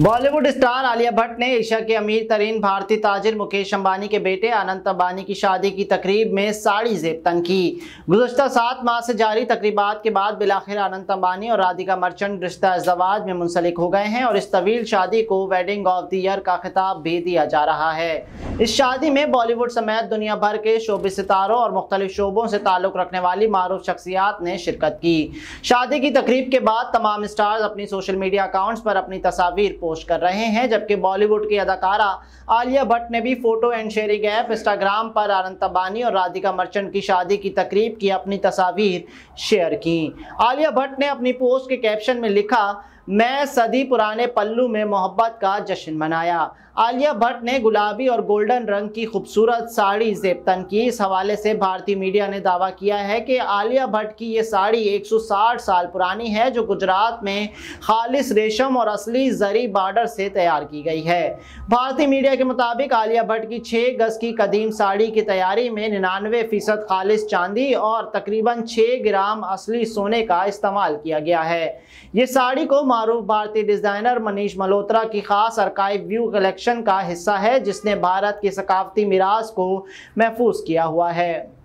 Bollywood star Alia Bhatt ने Asia के अमीर तरीन भारतीय ताजिर मुकेश अंबानी के बेटे अनंत अंबानी की शादी की तकरीब में साड़ी जेब तंग की गुजशत सात माह से जारी तकरीबात के बाद बिलाखिर अनंत अंबानी और राधिका मर्चेंट रिश्ता जवाज में मुंसलिक हो गए हैं और इस तवील शादी को वेडिंग ऑफ द ईयर का खिताब भी दिया जा रहा है इस शादी में बॉलीवुड समेत दुनिया भर के शोबे सितारों और मुख्तलिफ शोबों से ताल्लुक रखने वाली मारूफ शख्सियात ने शिरकत की शादी की तकरीब के बाद तमाम स्टार्स अपनी सोशल मीडिया अकाउंट्स पर अपनी तस्वीर पोस्ट कर रहे हैं जबकि बॉलीवुड की अदाकारा आलिया भट्ट ने भी photo and sharing app Instagram पर आनंद तबानी और राधिका मर्चेंट की शादी की तकरीब की अपनी तस्वीर शेयर की आलिया भट्ट ने अपनी पोस्ट के कैप्शन में लिखा मैं सदी पुराने पल्लू में मोहब्बत का जश्न मनाया आलिया भट्ट ने गुलाबी और गोल्डन रंग की खूबसूरत साड़ी जेबतन की इस हवाले से भारतीय मीडिया ने दावा किया है कि आलिया भट्ट की ये साड़ी 160 साल पुरानी है जो गुजरात में खालिस रेशम और असली जरी बार्डर से तैयार की गई है भारतीय मीडिया के मुताबिक आलिया भट्ट की छः गज की कदीम साड़ी की तैयारी में निन्यानवे फीसद खालिश चांदी और तकरीबन छः ग्राम असली सोने का इस्तेमाल किया गया है ये साड़ी को मारूफ भारतीय डिज़ाइनर मनीष मल्होत्रा की खास अरकाइव व्यू कलेक्शन का हिस्सा है जिसने भारत की सकाफती मिराज को महफूज किया हुआ है